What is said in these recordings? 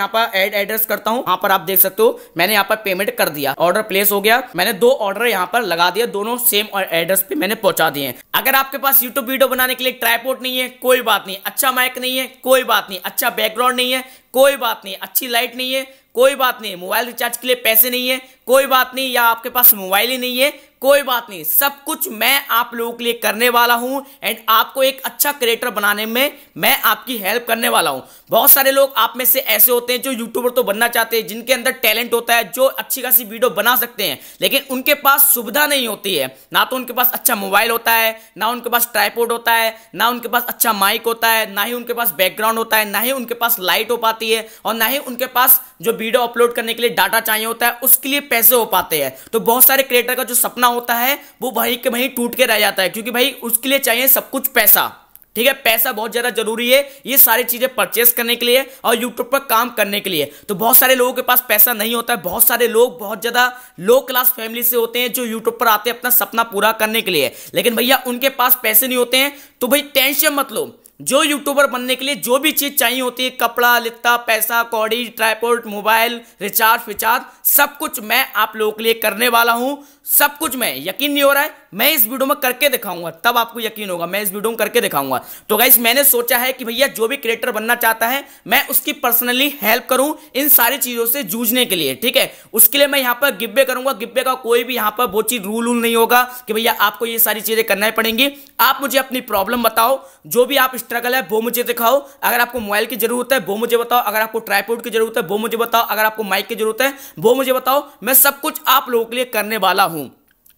यहाँ पर add address करता हूँ यहाँ पर आप देख सकते हो मैंने यहाँ पर पेमेंट कर दिया ऑर्डर प्लेस हो गया मैंने दो ऑर्डर यहाँ पर लगा दिया दोनों सेम एड्रेस पे मैंने पहुंचा दिए अगर आपके पास यूट्यूब वीडियो बनाने के लिए ट्राईपोर्ट नहीं है कोई बात नहीं अच्छा माइक नहीं है कोई बात नहीं अच्छा बैकग्राउंड नहीं है कोई बात नहीं अच्छी लाइट नहीं है कोई बात नहीं मोबाइल रिचार्ज के लिए पैसे नहीं है कोई बात नहीं या आपके पास मोबाइल ही नहीं है कोई बात नहीं सब कुछ मैं आप लोगों के लिए करने वाला हूं एंड आपको एक अच्छा क्रिएटर बनाने में मैं आपकी हेल्प करने वाला हूं बहुत सारे लोग आप में से ऐसे होते हैं जो यूट्यूबर तो बनना चाहते हैं जिनके अंदर टैलेंट होता है जो अच्छी खासी वीडियो बना सकते हैं लेकिन उनके पास सुविधा नहीं होती है ना तो उनके पास अच्छा मोबाइल होता है ना उनके पास ट्राईपोर्ड होता है ना उनके पास अच्छा माइक होता है ना ही उनके पास बैकग्राउंड होता है ना ही उनके पास लाइट हो पाती पाती है और ना ही उनके पास जो वीडियो अपलोड करने के लिए डाटा चाहिए होता है उसके लिए पैसे हो पाते हैं तो बहुत सारे क्रिएटर का जो सपना होता है वो भाई के वहीं टूट के रह जाता है क्योंकि भाई उसके लिए चाहिए सब कुछ पैसा ठीक है पैसा बहुत ज़्यादा जरूरी है ये सारी चीज़ें परचेस करने के लिए और यूट्यूब पर काम करने के लिए तो बहुत सारे लोगों के पास पैसा नहीं होता है बहुत सारे लोग बहुत ज़्यादा लो क्लास फैमिली से होते हैं जो यूट्यूब पर आते हैं अपना सपना पूरा करने के लिए लेकिन भैया उनके पास पैसे नहीं होते हैं तो भाई टेंशन मत लो जो यूट्यूबर बनने के लिए जो भी चीज़ चाहिए होती है कपड़ा लिता पैसा कौड़ी ट्राईपोर्ट मोबाइल रिचार्ज विचार्ज सब कुछ मैं आप लोगों के लिए करने वाला हूँ सब कुछ मैं यकीन नहीं हो रहा है मैं इस वीडियो में करके दिखाऊंगा तब आपको यकीन होगा मैं इस वीडियो में करके दिखाऊंगा तो गाइस मैंने सोचा है कि भैया जो भी क्रिएटर बनना चाहता है मैं उसकी पर्सनली हेल्प करूं इन सारी चीज़ों से जूझने के लिए ठीक है उसके लिए मैं यहां पर गिब्बे करूंगा गिब्बे का कोई भी यहां पर वो चीज़ रूल वूल नहीं होगा कि भैया आपको ये सारी चीज़ें करना पड़ेंगी आप मुझे अपनी प्रॉब्लम बताओ जो भी आप स्ट्रगल है वो मुझे दिखाओ अगर आपको मोबाइल की जरूरत है वो मुझे बताओ अगर आपको ट्राईपोर्ट की जरूरत है वो मुझे बताओ अगर आपको माइक की जरूरत है वो मुझे बताओ मैं सब कुछ आप लोगों के लिए करने वाला हूँ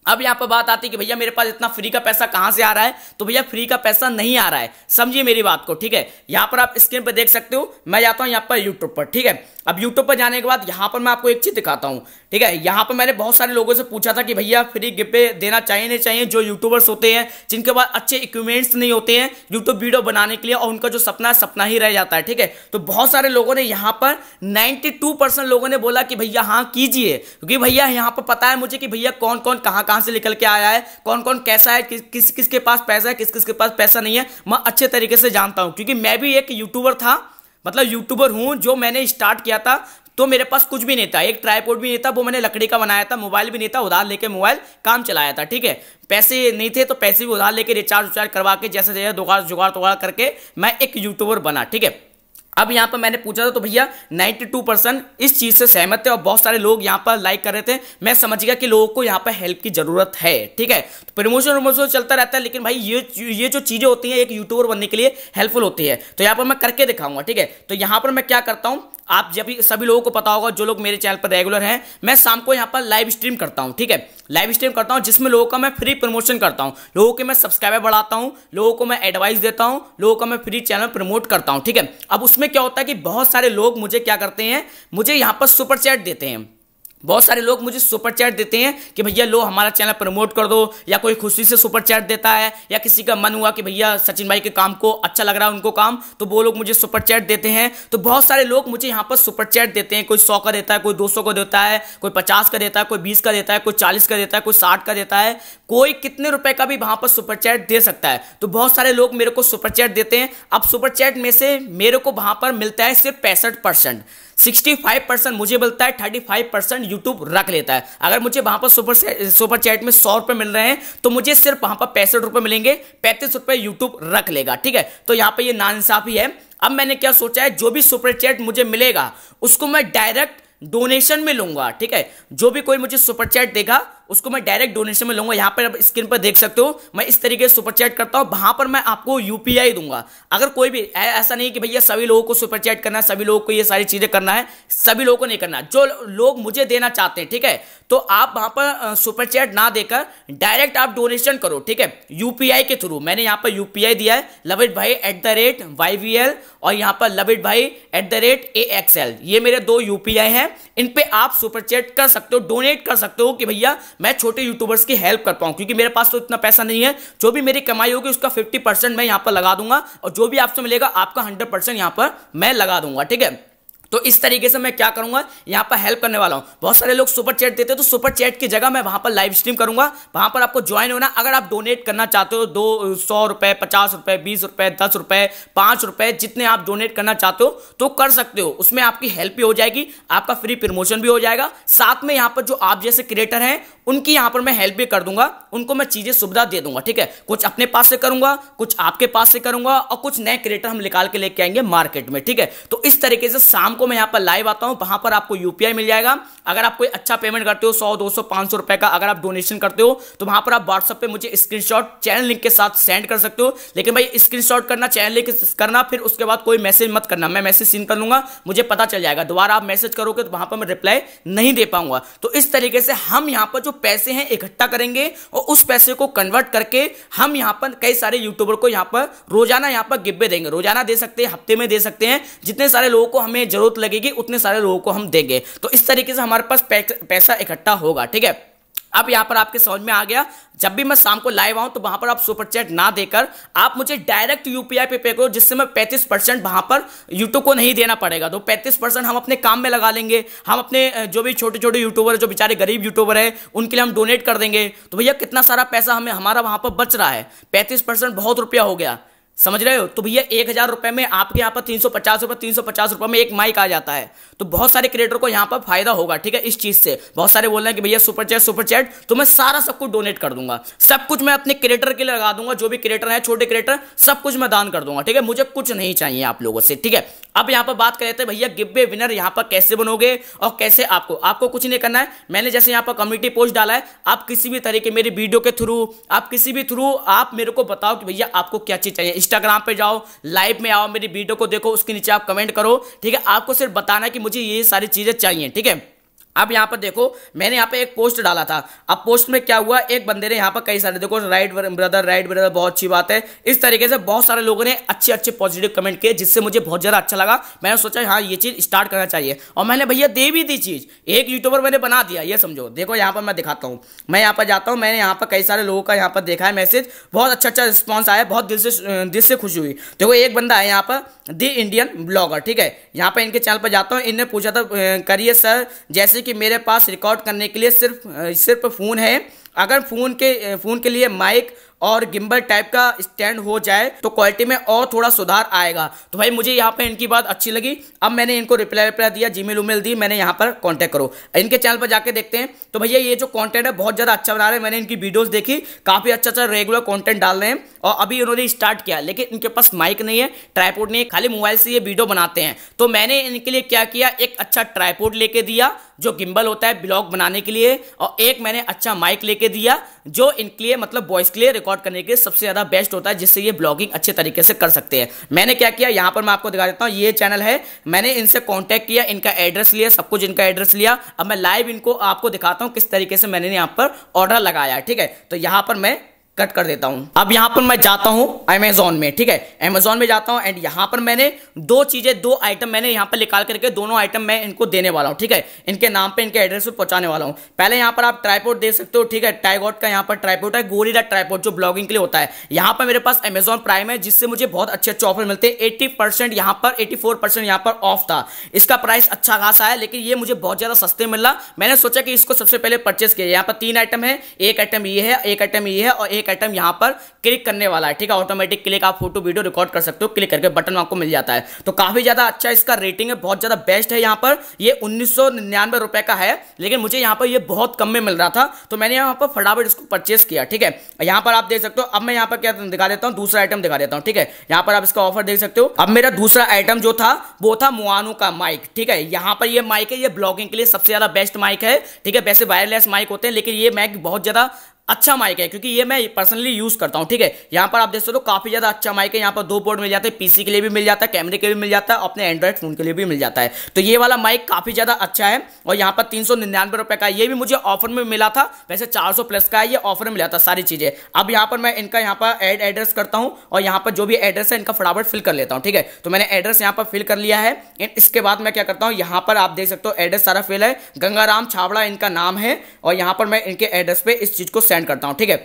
अब यहाँ पर बात आती है कि भैया मेरे पास इतना फ्री का पैसा कहाँ से आ रहा है तो भैया फ्री का पैसा नहीं आ रहा है समझिए मेरी बात को ठीक है यहाँ पर आप स्क्रीन पर देख सकते हो मैं जाता हूँ यहाँ पर यूट्यूब पर ठीक है अब यूट्यूब पर जाने के बाद यहाँ पर मैं आपको एक चीज़ दिखाता हूँ ठीक है यहाँ पर मैंने बहुत सारे लोगों से पूछा था कि भैया फ्री गिफ्ट देना चाहिए नहीं चाहिए जो यूट्यूबर्स होते हैं जिनके पास अच्छे इक्विपमेंट्स नहीं होते हैं यूट्यूब वीडियो बनाने के लिए और उनका जो सपना है सपना ही रह जाता है ठीक है तो बहुत सारे लोगों ने यहाँ पर नाइन्टी लोगों ने बोला कि भैया हाँ कीजिए क्योंकि भैया यहाँ पर पता है मुझे कि भैया कौन कौन कहाँ कहां से निकल के आया है कौन कौन कैसा है किस किस के पास पैसा है किस किस के पास पैसा नहीं है मैं अच्छे तरीके से जानता हूं क्योंकि मैं भी एक यूट्यूबर था मतलब यूट्यूबर हूं जो मैंने स्टार्ट किया था तो मेरे पास कुछ भी नहीं था एक ट्राईपोर्ड भी नहीं था वो मैंने लकड़ी का बनाया था मोबाइल भी नहीं था उधार लेके मोबाइल काम चलाया था ठीक है पैसे नहीं थे तो पैसे भी उधार लेके रिचार्ज उचार्ज करवा के जैसे जैसे दुगाड़ जुगाड़ तुगाड़ करके मैं एक यूट्यूबर बना ठीक है अब यहाँ पर मैंने पूछा था तो भैया 92 परसेंट इस चीज़ से सहमत थे और बहुत सारे लोग यहाँ पर लाइक कर रहे थे मैं समझ गया कि लोगों को यहाँ पर हेल्प की ज़रूरत है ठीक है तो प्रमोशन प्रमोशन चलता रहता है लेकिन भाई ये ये जो चीज़ें होती हैं एक यूट्यूबर बनने के लिए हेल्पफुल होती है तो यहाँ पर मैं करके दिखाऊंगा ठीक है तो यहाँ पर मैं क्या करता हूँ आप जब सभी लोगों को पता होगा जो लोग मेरे चैनल पर रेगुलर हैं मैं शाम को यहाँ पर लाइव स्ट्रीम करता हूँ ठीक है लाइव स्ट्रीम करता हूँ जिसमें लोगों का मैं फ्री प्रमोशन करता हूँ लोगों के मैं सब्सक्राइबर बढ़ाता हूँ लोगों को मैं एडवाइस देता हूँ लोगों का मैं फ्री चैनल प्रमोट करता हूँ ठीक है अब उसमें क्या होता है कि बहुत सारे लोग मुझे क्या करते हैं मुझे यहाँ पर सुपर चैट देते हैं बहुत सारे लोग मुझे सुपर चैट देते हैं कि भैया लो हमारा चैनल प्रमोट कर दो या कोई खुशी से सुपर चैट देता है या किसी का मन हुआ कि भैया सचिन भाई के काम को अच्छा लग रहा है उनको काम तो वो लोग मुझे सुपर चैट देते हैं तो बहुत सारे लोग मुझे यहाँ पर सुपर चैट देते हैं कोई सौ का देता है कोई दो का देता है कोई पचास का देता है कोई बीस का देता है कोई चालीस का देता है कोई साठ का देता है कोई कितने रुपए का भी वहाँ पर सुपर चैट दे सकता है तो बहुत सारे लोग मेरे को सुपर चैट देते हैं अब सुपर चैट में से मेरे को वहाँ पर मिलता है सिर्फ पैंसठ परसेंट 65 परसेंट मुझे मिलता है 35 परसेंट यूट्यूब रख लेता है अगर मुझे वहां पर सुपर सुपर चैट में सौ रुपए मिल रहे हैं तो मुझे सिर्फ वहां पर पैंसठ रुपए मिलेंगे पैंतीस रुपए यूट्यूब रख लेगा ठीक है तो यहां पर ये इंसाफी है अब मैंने क्या सोचा है जो भी सुपर चैट मुझे मिलेगा उसको मैं डायरेक्ट डोनेशन में लूंगा ठीक है जो भी कोई मुझे सुपर चैट देगा उसको मैं डायरेक्ट डोनेशन में लूंगा यहाँ पर आप स्क्रीन पर देख सकते हो मैं इस तरीके से सुपर चैट करता हूँ वहां पर मैं आपको यूपीआई दूंगा अगर कोई भी ऐसा नहीं कि भैया सभी लोगों को सुपर चैट करना है सभी लोगों को ये सारी चीज़ें करना है सभी लोगों को नहीं करना जो लोग मुझे देना चाहते हैं ठीक है तो आप वहां पर सुपर चैट ना देकर डायरेक्ट आप डोनेशन करो ठीक है यूपीआई के थ्रू मैंने यहाँ पर यूपीआई दिया है लवित भाई at the rate Y V L और यहाँ पर लवित भाई at the rate A X L ये मेरे दो यूपीआई हैं इन पे आप सुपर चैट कर सकते हो डोनेट कर सकते हो कि भैया मैं छोटे यूट्यूबर्स की हेल्प कर पाऊँ क्योंकि मेरे पास तो इतना पैसा नहीं है जो भी मेरी कमाई होगी उसका फिफ्टी मैं यहाँ पर लगा दूंगा और जो भी आपसे मिलेगा आपका हंड्रेड परसेंट यहाँ पर मैं लगा दूंगा ठीक है तो इस तरीके से मैं क्या करूंगा यहां पर हेल्प करने वाला हूं बहुत सारे लोग सुपर चैट देते तो सुपर चैट की जगह मैं वहां पर लाइव स्ट्रीम करूंगा वहां पर आपको ज्वाइन होना अगर आप डोनेट करना चाहते हो दो सौ रुपए पचास रुपए बीस रुपए दस रुपए पांच रुपए जितने आप डोनेट करना चाहते हो तो कर सकते हो उसमें आपकी हेल्प भी हो जाएगी आपका फ्री प्रमोशन भी हो जाएगा साथ में यहां पर जो आप जैसे क्रिएटर हैं उनकी यहां पर मैं हेल्प भी कर दूंगा उनको मैं चीज़ें सुविधा दे दूंगा ठीक है कुछ अपने पास से करूंगा कुछ आपके पास से करूंगा और कुछ नए क्रिएटर हम निकाल के लेके आएंगे मार्केट में ठीक है तो इस तरीके से शाम को को मैं यहाँ पर लाइव आता हूँ वहाँ पर आपको यूपीआई मिल जाएगा अगर आप कोई अच्छा पेमेंट करते हो सौ दो सौ पाँच सौ रुपये का अगर आप डोनेशन करते हो तो वहाँ पर आप व्हाट्सअप पर मुझे स्क्रीनशॉट चैनल लिंक के साथ सेंड कर सकते हो लेकिन भाई स्क्रीनशॉट करना चैनल लिंक करना फिर उसके बाद कोई मैसेज मत करना मैं मैसेज सीन कर लूँगा मुझे पता चल जाएगा दोबारा आप मैसेज करोगे तो वहाँ पर मैं रिप्लाई नहीं दे पाऊँगा तो इस तरीके से हम यहाँ पर जो पैसे हैं इकट्ठा करेंगे और उस पैसे को कन्वर्ट करके हम यहाँ पर कई सारे यूट्यूबर को यहाँ पर रोजाना यहाँ पर गिब्बे देंगे रोजाना दे सकते हैं हफ्ते में दे सकते हैं जितने सारे लोगों को हमें जरूरत जरूरत लगेगी उतने सारे लोगों को हम देंगे तो इस तरीके से हमारे पास पैसा इकट्ठा होगा ठीक है अब यहां पर आपके समझ में आ गया जब भी मैं शाम को लाइव आऊं तो वहां पर आप सुपर चैट ना देकर आप मुझे डायरेक्ट यूपीआई पे पे करो जिससे मैं 35 परसेंट वहां पर यूट्यूब को नहीं देना पड़ेगा तो 35 परसेंट हम अपने काम में लगा लेंगे हम अपने जो भी छोटे छोटे यूट्यूबर जो बेचारे गरीब यूट्यूबर है उनके लिए हम डोनेट कर देंगे तो भैया कितना सारा पैसा हमें हमारा वहां पर बच रहा है पैंतीस बहुत रुपया हो गया समझ रहे हो तो भैया एक हज़ार रुपए में आपके यहाँ पर तीन सौ पचास रुपए तीन सौ पचास रुपए में एक माइक आ जाता है तो बहुत सारे क्रिएटर को यहाँ पर फायदा होगा ठीक है इस चीज़ से बहुत सारे बोल रहे हैं कि भैया सुपर चैट सुपर चैट तो मैं सारा सब कुछ डोनेट कर दूंगा सब कुछ मैं अपने क्रिएटर के लिए लगा दूंगा जो भी क्रिएटर है छोटे क्रिएटर सब कुछ मैं दान कर दूंगा ठीक है मुझे कुछ नहीं चाहिए आप लोगों से ठीक है अब यहाँ पर बात करते हैं तो भैया गिब्बे विनर यहाँ पर कैसे बनोगे और कैसे आपको आपको कुछ नहीं करना है मैंने जैसे यहाँ पर कम्युनिटी पोस्ट डाला है आप किसी भी तरीके मेरी वीडियो के थ्रू आप किसी भी थ्रू आप मेरे को बताओ कि भैया आपको क्या चीज़ चाहिए इंस्टाग्राम पे जाओ लाइव में आओ मेरी वीडियो को देखो उसके नीचे आप कमेंट करो ठीक है आपको सिर्फ बताना है कि मुझे ये सारी चीज़ें चाहिए ठीक है अब यहाँ पर देखो मैंने यहाँ पे एक पोस्ट डाला था अब पोस्ट में क्या हुआ एक बंदे ने यहाँ पर कई सारे देखो राइट ब्रदर राइट ब्रदर बहुत अच्छी बात है इस तरीके से बहुत सारे लोगों ने अच्छे अच्छे पॉजिटिव कमेंट किए जिससे मुझे बहुत ज़्यादा अच्छा लगा मैंने सोचा हाँ ये चीज़ स्टार्ट करना चाहिए और मैंने भैया दे भी दी चीज़ एक यूट्यूबर मैंने बना दिया ये समझो देखो यहाँ पर मैं दिखाता हूँ मैं यहाँ पर जाता हूँ मैंने यहाँ पर कई सारे लोगों का यहाँ पर देखा है मैसेज बहुत अच्छा अच्छा रिस्पॉन्स आया बहुत दिल से दिल से खुशी हुई देखो एक बंदा है यहाँ पर दी इंडियन ब्लॉगर ठीक है यहाँ पर इनके चैनल पर जाता हूँ इनने पूछा था करिए सर जैसे कि मेरे पास रिकॉर्ड करने के लिए सिर्फ सिर्फ फ़ोन है अगर फ़ोन के फ़ोन के लिए माइक और गिम्बल टाइप का स्टैंड हो जाए तो क्वालिटी में और थोड़ा सुधार आएगा तो भाई मुझे यहाँ पर इनकी बात अच्छी लगी अब मैंने इनको रिप्लाई रिप्लाई दिया जीमेल उमेल दी मैंने यहाँ पर कॉन्टैक्ट करो इनके चैनल पर जाकर देखते हैं तो भैया ये जो कॉन्टेंट है बहुत ज़्यादा अच्छा बना रहे हैं मैंने इनकी वीडियोज़ देखी काफ़ी अच्छा अच्छा रेगुलर कॉन्टेंट डाल रहे हैं और अभी इन्होंने स्टार्ट किया लेकिन इनके पास माइक नहीं है ट्राईपोर्ट नहीं है खाली मोबाइल से ये वीडियो बनाते हैं तो मैंने इनके लिए क्या किया एक अच्छा ट्राईपोर्ट लेके दिया जो गिम्बल होता है ब्लॉग बनाने के लिए और एक मैंने अच्छा माइक लेके दिया जो इनके लिए मतलब वॉइस के लिए रिकॉर्ड रिकॉर्ड करने के सबसे ज़्यादा बेस्ट होता है जिससे ये ब्लॉगिंग अच्छे तरीके से कर सकते हैं मैंने क्या किया यहां पर मैं आपको दिखा देता हूं ये चैनल है मैंने इनसे कॉन्टैक्ट किया इनका एड्रेस लिया सब कुछ इनका एड्रेस लिया अब मैं लाइव इनको आपको दिखाता हूं किस तरीके से मैंने यहां पर ऑर्डर लगाया ठीक है तो यहां पर मैं कट कर देता हूं अब यहां पर मैं जाता हूं अमेजोन में ठीक है अमेजोन में जाता हूं एंड यहाँ पर मैंने दो चीज़ें दो आइटम मैंने यहां पर निकाल करके दोनों आइटम मैं इनको देने वाला हूं ठीक है इनके नाम पे इनके एड्रेस पे पहुंचाने वाला हूं पहले यहां पर आप ट्राईपोर्ट दे सकते हो ठीक है टाइगोट का यहाँ पर ट्राईपोर्ट है गोली ट्राईपोर्ट जो ब्लॉगिंग के लिए होता है यहाँ पर मेरे पास अमेजोन प्राइम है जिससे मुझे बहुत अच्छे अच्छे ऑफर मिलते हैं एट्टी परसेंट पर एटी फोर परसेंट पर ऑफ था इसका प्राइस अच्छा खासा है लेकिन ये मुझे बहुत ज़्यादा सस्ते मिला मैंने सोचा कि इसको सबसे पहले परचेस किया यहाँ पर तीन आइटम है एक आइटम ये है एक आइटम ये है और एक एक आइटम यहां पर क्लिक करने वाला है ठीक है ऑटोमेटिक क्लिक आप फोटो वीडियो रिकॉर्ड कर सकते हो क्लिक करके बटन आपको मिल जाता है तो काफी ज्यादा अच्छा इसका रेटिंग है बहुत ज्यादा बेस्ट है यहां पर ये उन्नीस रुपए का है लेकिन मुझे यहां पर ये बहुत कम में मिल रहा था तो मैंने यहां पर फटाफट इसको परचेस किया ठीक है यहां पर आप देख सकते हो अब मैं यहां पर क्या दिखा देता हूं दूसरा आइटम दिखा देता हूं ठीक है यहां पर आप इसका ऑफर देख सकते हो अब मेरा दूसरा आइटम जो था वो था मुआनो का माइक ठीक है यहां पर ये माइक है ये ब्लॉगिंग के लिए सबसे ज्यादा बेस्ट माइक है ठीक है वैसे वायरलेस माइक होते हैं लेकिन ये माइक बहुत ज्यादा अच्छा माइक है क्योंकि ये मैं पर्सनली यूज़ करता हूँ ठीक है यहाँ पर आप देख सकते हो काफ़ी ज़्यादा अच्छा माइक है यहाँ पर दो पोर्ट मिल जाते हैं पीसी के लिए भी मिल जाता है कैमरे के लिए भी मिल जाता है अपने एंड्रॉइड फ़ोन के लिए भी मिल जाता है तो ये वाला माइक काफ़ी ज़्यादा अच्छा है और यहाँ पर तीन रुपए का ये भी मुझे ऑफर में मिला था वैसे चार प्लस का है ये ऑफर में मिला था सारी चीज़ें अब यहाँ पर मैं इनका यहाँ पर एड एड्रेस करता हूँ और यहाँ पर जो भी एड्रेस है इनका फटाफट फिल कर लेता हूँ ठीक है तो मैंने एड्रेस यहाँ पर फिल कर लिया है एंड इसके बाद मैं क्या करता हूँ यहाँ पर आप देख सकते हो एड्रेस सारा फिल है गंगाराम छावड़ा इनका नाम है और यहाँ पर मैं इनके एड्रेस पर इस चीज़ को सेंड करता हूँ ठीक है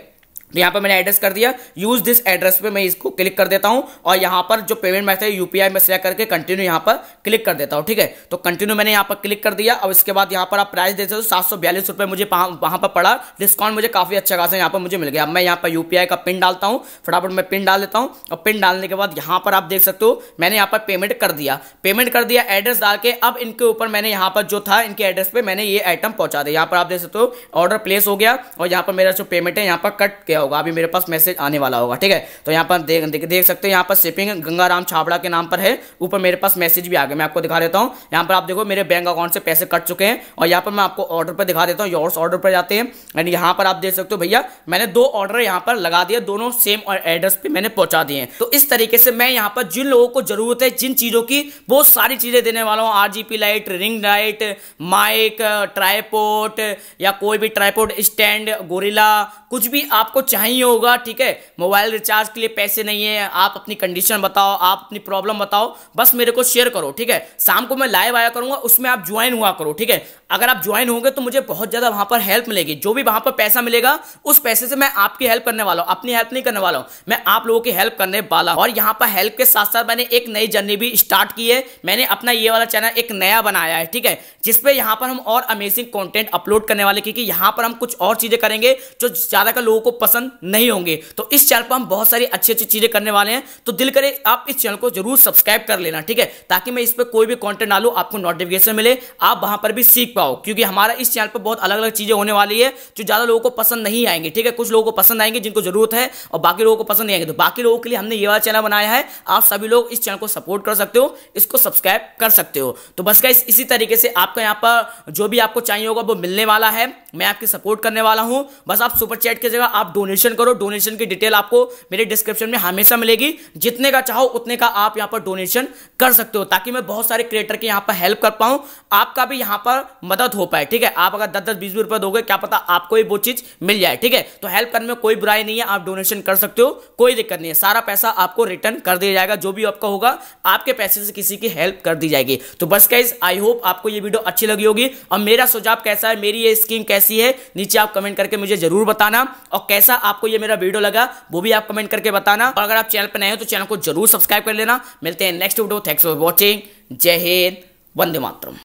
तो यहाँ पर मैंने एड्रेस कर दिया यूज दिस एड्रेस पे मैं इसको क्लिक कर देता हूँ और यहाँ पर जो पेमेंट मैथड यूपीआई में सिलेक्ट करके कंटिन्यू यहाँ पर क्लिक कर देता हूँ ठीक है तो कंटिन्यू मैंने यहाँ पर क्लिक कर दिया और इसके बाद यहाँ पर आप प्राइस देते हो सात सौ बयालीस रुपये मुझे वहाँ पर पड़ा डिस्काउंट मुझे काफ़ी अच्छा खासा यहाँ पर मुझे मिल गया मैं यहाँ पर यूपीआई का पिन डालता हूँ फटाफट मैं पिन डाल देता हूँ और पिन डालने के बाद यहाँ पर आप देख सकते हो मैंने यहाँ पर पेमेंट कर दिया पेमेंट कर दिया एड्रेस डाल के अब इनके ऊपर मैंने यहाँ पर जो था इनके एड्रेस पर मैंने ये आइटम पहुँचा दिया यहाँ पर आप देख सकते हो ऑर्डर प्लेस हो गया और यहाँ पर मेरा जो पेमेंट है यहाँ पर कट किया गया होगा अभी मेरे पास मैसेज आने वाला होगा ठीक है तो यहाँ पर देख देख, देख सकते हो यहाँ पर शिपिंग गंगाराम छाबड़ा के नाम पर है ऊपर मेरे पास मैसेज भी आ गया मैं आपको दिखा देता हूँ यहाँ पर आप देखो मेरे बैंक अकाउंट से पैसे कट चुके हैं और यहाँ पर मैं आपको ऑर्डर पर दिखा देता हूँ योर्स ऑर्डर पर जाते हैं एंड यहाँ पर आप देख सकते हो भैया मैंने दो ऑर्डर यहाँ पर लगा दिया दोनों सेम एड्रेस पर मैंने पहुँचा दिए तो इस तरीके से मैं यहाँ पर जिन लोगों को जरूरत है जिन चीज़ों की बहुत सारी चीज़ें देने वाला हूँ or light ring light mic tripod या कोई भी ट्राईपोर्ट स्टैंड गोरिला कुछ भी आपको चाहिए होगा ठीक है मोबाइल रिचार्ज के लिए पैसे नहीं है आप अपनी कंडीशन बताओ आप अपनी प्रॉब्लम बताओ बस मेरे को शेयर करो ठीक है शाम को मैं लाइव आया करूंगा उसमें आप ज्वाइन हुआ करो ठीक है अगर आप ज्वाइन होंगे तो मुझे बहुत ज़्यादा वहां पर हेल्प मिलेगी जो भी वहां पर पैसा मिलेगा उस पैसे से मैं आपकी हेल्प करने वाला हूँ अपनी हेल्प नहीं करने वाला हूँ मैं आप लोगों की हेल्प करने वाला और यहाँ पर हेल्प के साथ साथ मैंने एक नई जर्नी भी स्टार्ट की है मैंने अपना ये वाला चैनल एक नया बनाया है ठीक है जिसपे यहाँ पर हम और अमेजिंग कॉन्टेंट अपलोड करने वाले क्योंकि यहाँ पर हम कुछ और चीज़ें करेंगे जो ज्यादा लोगों को पसंद पसंद नहीं होंगे तो इस चैनल पर हम बहुत सारी अच्छी अच्छी चीज़ें करने वाले हैं तो दिल करे आप इस चैनल को जरूर सब्सक्राइब कर लेना ठीक है ताकि मैं इस पर कोई भी कॉन्टेंट डालू आपको नोटिफिकेशन मिले आप वहां पर भी सीख पाओ क्योंकि हमारा इस चैनल पर बहुत अलग अलग चीज़ें होने वाली है जो ज़्यादा लोगों को पसंद नहीं आएंगे ठीक है कुछ लोगों को पसंद आएंगे जिनको जरूरत है और बाकी लोगों को पसंद नहीं आएंगे तो बाकी लोगों के लिए हमने ये वाला चैनल बनाया है आप सभी लोग इस चैनल को सपोर्ट कर सकते हो इसको सब्सक्राइब कर सकते हो तो बस गाइस इसी तरीके से आपका यहाँ पर जो भी आपको चाहिए होगा वो मिलने वाला है मैं आपकी सपोर्ट करने वाला हूँ बस आप सुपर चैट की जगह आप डोनेट डोनेशन करो डोनेशन की डिटेल आपको मेरे डिस्क्रिप्शन में हमेशा मिलेगी जितने का चाहो उतने का आप यहाँ पर डोनेशन कर सकते हो ताकि मैं बहुत सारे क्रिएटर के यहाँ पर हेल्प कर पाऊँ आपका भी यहाँ पर मदद हो पाए ठीक है आप अगर दस दस बीस बीस रुपये दोगे क्या पता आपको भी वो चीज़ मिल जाए ठीक है तो हेल्प करने में कोई बुराई नहीं है आप डोनेशन कर सकते हो कोई दिक्कत नहीं है सारा पैसा आपको रिटर्न कर दिया जाएगा जो भी आपका होगा आपके पैसे से किसी की हेल्प कर दी जाएगी तो बस कैज आई होप आपको ये वीडियो अच्छी लगी होगी और मेरा सुझाव कैसा है मेरी ये स्कीम कैसी है नीचे आप कमेंट करके मुझे जरूर बताना और कैसा आपको ये मेरा वीडियो लगा वो भी आप कमेंट करके बताना और अगर आप चैनल पर नए हो तो चैनल को जरूर सब्सक्राइब कर लेना मिलते हैं next video thanks for watching जय हिंद वंदे मातरम